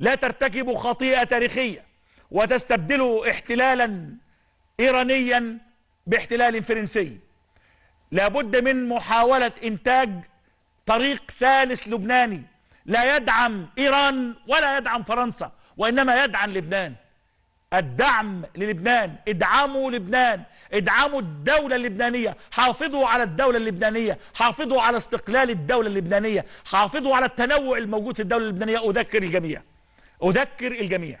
لا ترتكبوا خطيئة تاريخية وتستبدلوا احتلالا إيرانيا باحتلال فرنسي لابد من محاولة إنتاج طريق ثالث لبناني لا يدعم إيران ولا يدعم فرنسا وإنما يدعم لبنان الدعم للبنان ادعموا لبنان ادعموا الدولة اللبنانية حافظوا على الدولة اللبنانية حافظوا على استقلال الدولة اللبنانية حافظوا على التنوع الموجود في الدولة اللبنانية أذكر الجميع أذكر الجميع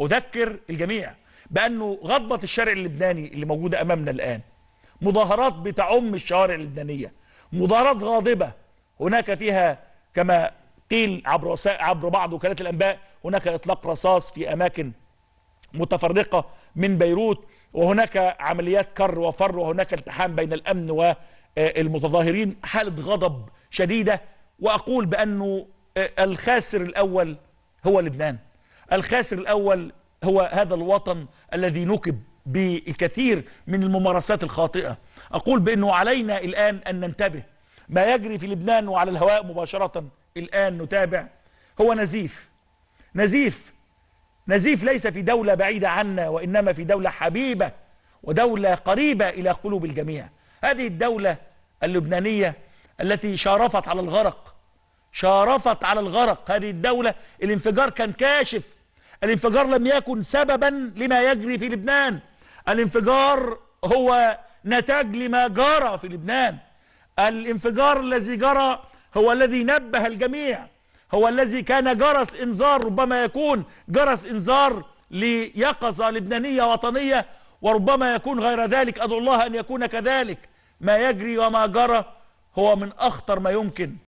أذكر الجميع بأنه غضبة الشارع اللبناني اللي موجودة أمامنا الآن مظاهرات بتعم الشوارع اللبنانية مظاهرات غاضبة هناك فيها كما قيل عبر, عبر بعض وكالات الأنباء هناك إطلاق رصاص في أماكن متفرقة من بيروت وهناك عمليات كر وفر وهناك التحام بين الأمن والمتظاهرين آه، حالة غضب شديدة وأقول بأنه آه، الخاسر الأول هو لبنان الخاسر الأول هو هذا الوطن الذي نكب بالكثير من الممارسات الخاطئة أقول بأنه علينا الآن أن ننتبه ما يجري في لبنان وعلى الهواء مباشرة الآن نتابع هو نزيف نزيف نزيف ليس في دولة بعيدة عنا وإنما في دولة حبيبة ودولة قريبة إلى قلوب الجميع هذه الدولة اللبنانية التي شارفت على الغرق شارفت على الغرق هذه الدولة الانفجار كان كاشف الانفجار لم يكن سببا لما يجري في لبنان الانفجار هو نتاج لما جرى في لبنان الانفجار الذي جرى هو الذي نبه الجميع هو الذي كان جرس انذار ربما يكون جرس انذار ليقظة لبنانية وطنية وربما يكون غير ذلك أدعو الله أن يكون كذلك ما يجري وما جرى هو من أخطر ما يمكن